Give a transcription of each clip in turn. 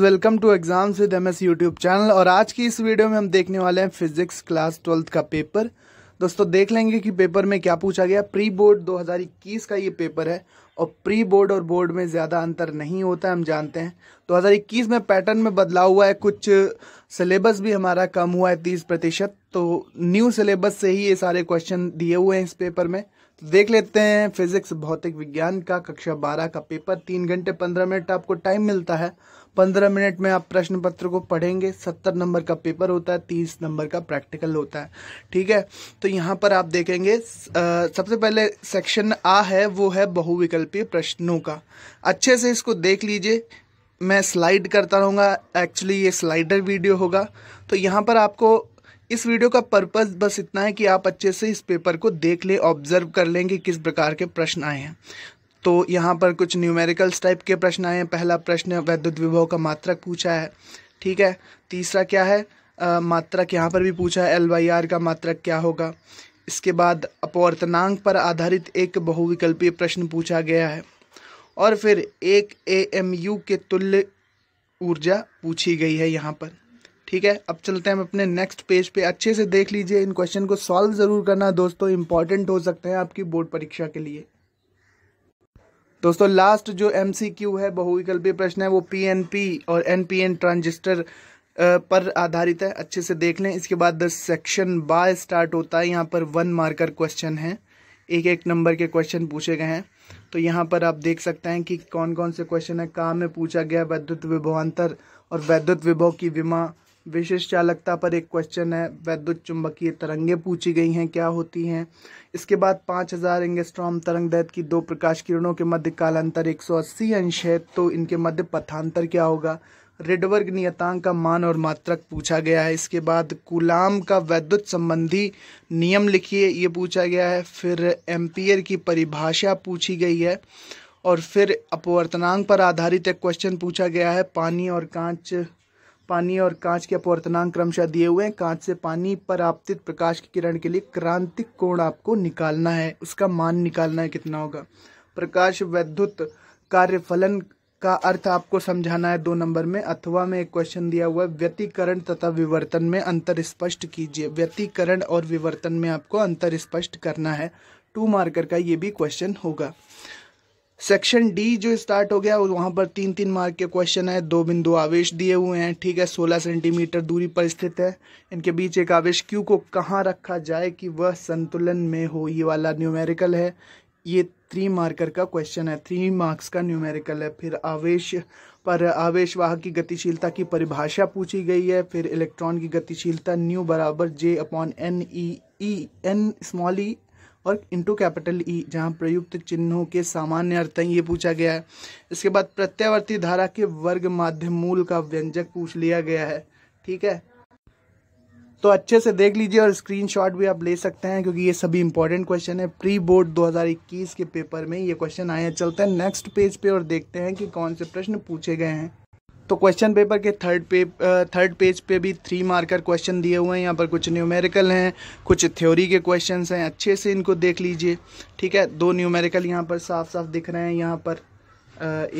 welcome to exams with M S YouTube channel और आज की इस वीडियो में हम देखने वाले हैं फिजिक्स क्लास ट्वेल्थ का पेपर दोस्तों देख लेंगे कि पेपर में क्या पूछा गया प्री बोर्ड 2021 का ये पेपर है और प्री बोर्ड और बोर्ड में ज़्यादा अंतर नहीं होता है हम जानते हैं 2021 में पैटर्न में बदलाव हुआ है कुछ सिलेबस भी हमारा कम हुआ है तीस प्रतिशत तो न्यू सिलेबस से ही ये सारे क्वेश्चन दिए हुए हैं इस पेपर में तो देख लेते हैं फिजिक्स भौतिक विज्ञान का कक्षा बारह का पेपर तीन घंटे पंद्रह मिनट आपको टाइम मिलता है पंद्रह मिनट में आप प्रश्न पत्र को पढ़ेंगे सत्तर नंबर का पेपर होता है तीस नंबर का प्रैक्टिकल होता है ठीक है तो यहाँ पर आप देखेंगे सबसे पहले सेक्शन आ है वो है बहुविकल्पीय प्रश्नों का अच्छे से इसको देख लीजिए मैं स्लाइड करता रहूँगा एक्चुअली ये स्लाइडर वीडियो होगा तो यहाँ पर आपको इस वीडियो का पर्पस बस इतना है कि आप अच्छे से इस पेपर को देख लें ऑब्जर्व कर लें कि किस प्रकार के प्रश्न आए हैं तो यहाँ पर कुछ न्यूमेरिकल्स टाइप के प्रश्न आए हैं पहला प्रश्न वैद्युत विभव का मात्रक पूछा है ठीक है तीसरा क्या है आ, मात्रक यहाँ पर भी पूछा है एल वाई आर का मात्रक क्या होगा इसके बाद अपवर्तनांक पर आधारित एक बहुविकल्पीय प्रश्न पूछा गया है और फिर एक ए एम यू के तुल्य ऊर्जा पूछी गई है यहाँ पर ठीक है अब चलते हैं हम अपने नेक्स्ट पेज पे अच्छे से देख लीजिए इन क्वेश्चन को सॉल्व ज़रूर करना दोस्तों इंपॉर्टेंट हो सकते हैं आपकी बोर्ड परीक्षा के लिए दोस्तों लास्ट जो एम है बहुविकल्पीय प्रश्न है वो पी और एन ट्रांजिस्टर पर आधारित है अच्छे से देख लें इसके बाद सेक्शन बा स्टार्ट होता है यहाँ पर वन मार्कर क्वेश्चन है एक एक नंबर के क्वेश्चन पूछे गए हैं तो यहाँ पर आप देख सकते हैं कि कौन कौन से क्वेश्चन है काम में पूछा गया वैद्युत विभवान्तर और वैद्युत विभव की विमा विशेष चालकता पर एक क्वेश्चन है वैद्युत चुंबकीय तरंगें पूछी गई हैं क्या होती हैं इसके बाद 5000 हज़ार एंगेस्ट्रॉम तरंग दैत की दो प्रकाश किरणों के मध्य कालांतर 180 अंश है तो इनके मध्य पथांतर क्या होगा रेडवर्ग नियतांक का मान और मात्रक पूछा गया है इसके बाद कुलाम का वैद्युत संबंधी नियम लिखिए ये पूछा गया है फिर एम्पियर की परिभाषा पूछी गई है और फिर अपवर्तनांक पर आधारित एक क्वेश्चन पूछा गया है पानी और कांच पानी और कांच के अपवर्तनांक क्रमशः दिए हुए हैं कांच से पानी पर आपतित प्रकाश की किरण के लिए क्रांतिक कोण आपको निकालना है उसका मान निकालना है कितना होगा प्रकाश वैद्युत कार्यफलन का अर्थ आपको समझाना है दो नंबर में अथवा में एक क्वेश्चन दिया हुआ है व्यतीकरण तथा विवर्तन में अंतर स्पष्ट कीजिए व्यतीकरण और विवर्तन में आपको अंतर स्पष्ट करना है टू मार्कर का ये भी क्वेश्चन होगा सेक्शन डी जो स्टार्ट हो गया वहाँ पर तीन तीन मार्क के क्वेश्चन है दो बिंदु आवेश दिए हुए हैं ठीक है सोलह सेंटीमीटर दूरी पर स्थित है इनके बीच एक आवेश क्यू को कहाँ रखा जाए कि वह संतुलन में हो ये वाला न्यूमेरिकल है ये थ्री मार्कर का क्वेश्चन है थ्री मार्क्स का न्यूमेरिकल है फिर आवेश पर आवेश वाह की गतिशीलता की परिभाषा पूछी गई है फिर इलेक्ट्रॉन की गतिशीलता न्यू बराबर J upon N E E N small E और इंटू कैपिटल ई जहाँ प्रयुक्त चिन्हों के सामान्य अर्थ हैं ये पूछा गया है इसके बाद प्रत्यावर्ती धारा के वर्ग माध्य मूल का व्यंजक पूछ लिया गया है ठीक है तो अच्छे से देख लीजिए और स्क्रीनशॉट भी आप ले सकते हैं क्योंकि ये सभी इंपॉर्टेंट क्वेश्चन है प्री बोर्ड 2021 के पेपर में ये क्वेश्चन आए हैं चलते हैं नेक्स्ट पेज पे और देखते हैं कि कौन से प्रश्न पूछे गए हैं तो क्वेश्चन पेपर के थर्ड पे थर्ड पेज पे भी थ्री मार्कर क्वेश्चन दिए हुए हैं यहाँ पर कुछ न्यूमेरिकल हैं कुछ थ्योरी के क्वेश्चन हैं अच्छे से इनको देख लीजिए ठीक है दो न्यूमेरिकल यहाँ पर साफ साफ दिख रहे हैं यहाँ पर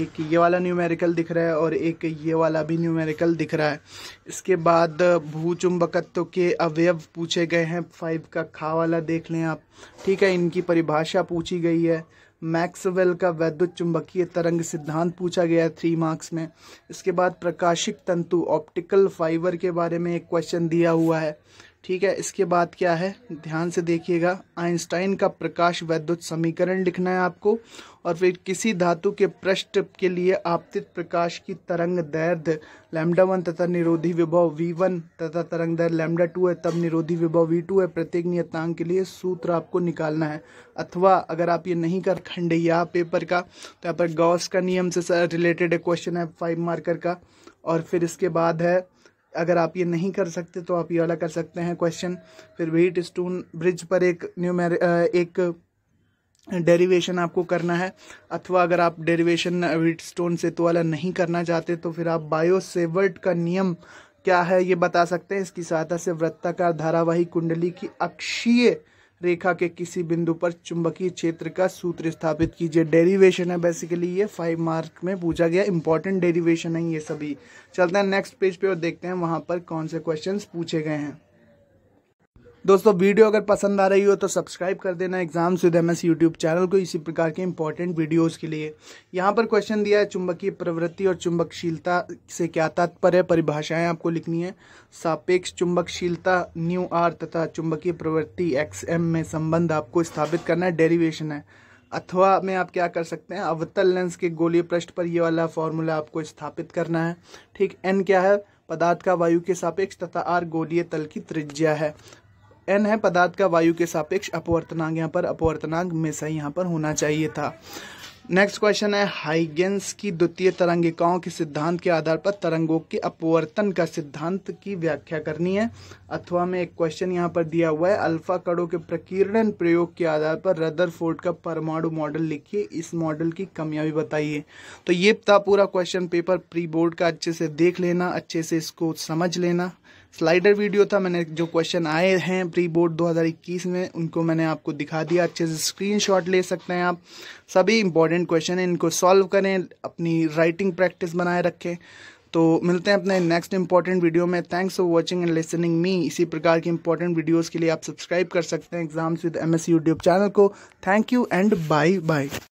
एक ये वाला न्यूमेरिकल दिख रहा है और एक ये वाला भी न्यूमेरिकल दिख रहा है इसके बाद भूचुंबकत्व के अवयव पूछे गए हैं फाइव का खा वाला देख लें आप ठीक है इनकी परिभाषा पूछी गई है मैक्सवेल का वैद्युत चुंबकीय तरंग सिद्धांत पूछा गया है थ्री मार्क्स में इसके बाद प्रकाशिक तंतु ऑप्टिकल फाइबर के बारे में एक क्वेश्चन दिया हुआ है ठीक है इसके बाद क्या है ध्यान से देखिएगा आइंस्टाइन का प्रकाश वैद्युत समीकरण लिखना है आपको और फिर किसी धातु के पृष्ठ के लिए आपतित प्रकाश की तरंग दैर्ध लैम्डा वन तथा निरोधी विभव वी वन तथा तरंग दैर्ध लैम्डा टू है तब निरोधी विभव वी टू है प्रत्येक नियतांक के लिए सूत्र आपको निकालना है अथवा अगर आप ये नहीं कर या पेपर का तो यहाँ पर गॉस का नियम से रिलेटेड क्वेश्चन है फाइव मार्कर का और फिर इसके बाद है अगर आप ये नहीं कर सकते तो आप ये वाला कर सकते हैं क्वेश्चन फिर वेट स्टोन ब्रिज पर एक न्यूमेर एक डेरिवेशन आपको करना है अथवा अगर आप डेरिवेशन व्हीट स्टोन से तो वाला नहीं करना चाहते तो फिर आप बायो सेवर्ट का नियम क्या है ये बता सकते हैं इसकी सहायता से वृत्ताकार धारावाही कुंडली की अक्षीय रेखा के किसी बिंदु पर चुंबकीय क्षेत्र का सूत्र स्थापित कीजिए डेरिवेशन है बेसिकली ये फाइव मार्क में पूछा गया इंपॉर्टेंट डेरिवेशन है ये सभी चलते हैं नेक्स्ट पेज पे और देखते हैं वहाँ पर कौन से क्वेश्चन पूछे गए हैं दोस्तों वीडियो अगर पसंद आ रही हो तो सब्सक्राइब कर देना exams with M S YouTube channel को इसी प्रकार के इंपॉर्टेंट वीडियोस के लिए यहाँ पर क्वेश्चन दिया है चुंबकीय प्रवृत्ति और चुंबकशीलता से क्या तात्पर्य परिभाषाएं आपको लिखनी है सापेक्ष चुंबकशीलता न्यू आर तथा चुंबकीय प्रवृत्ति एक्स एम में संबंध आपको स्थापित करना है डेरिवेशन है अथवा में आप क्या कर सकते हैं अवतल लेंस के गोलीय पृष्ठ पर ये वाला फॉर्मूला आपको स्थापित करना है ठीक एन क्या है पदार्थ का वायु के सापेक्ष तथा आर गोलीय तल की त्रिज्या है एन है पदार्थ का वायु के सापेक्ष अपवर्तनांक यहाँ पर अपवर्तनांक सही यहाँ पर होना चाहिए था नेक्स्ट क्वेश्चन है हाइगेंस की द्वितीय तरंगिकाओं के सिद्धांत के आधार पर तरंगों के अपवर्तन का सिद्धांत की व्याख्या करनी है अथवा में एक क्वेश्चन यहाँ पर दिया हुआ है अल्फा कड़ों के प्रकीर्णन प्रयोग के आधार पर रदरफोर्ड का परमाणु मॉडल लिखिए इस मॉडल की कमियां भी बताइए तो ये था पूरा क्वेश्चन पेपर प्री बोर्ड का अच्छे से देख लेना अच्छे से इसको समझ लेना स्लाइडर वीडियो था मैंने जो क्वेश्चन आए हैं प्री बोर्ड 2021 में उनको मैंने आपको दिखा दिया अच्छे से स्क्रीनशॉट ले सकते हैं आप सभी इंपॉर्टेंट क्वेश्चन हैं इनको सॉल्व करें अपनी राइटिंग प्रैक्टिस बनाए रखें तो मिलते हैं अपने नेक्स्ट इंपॉर्टेंट वीडियो में thanks for watching and listening me इसी प्रकार की इंपॉर्टेंट वीडियोज़ के लिए आप सब्सक्राइब कर सकते हैं exams with M S YouTube channel को thank you and bye bye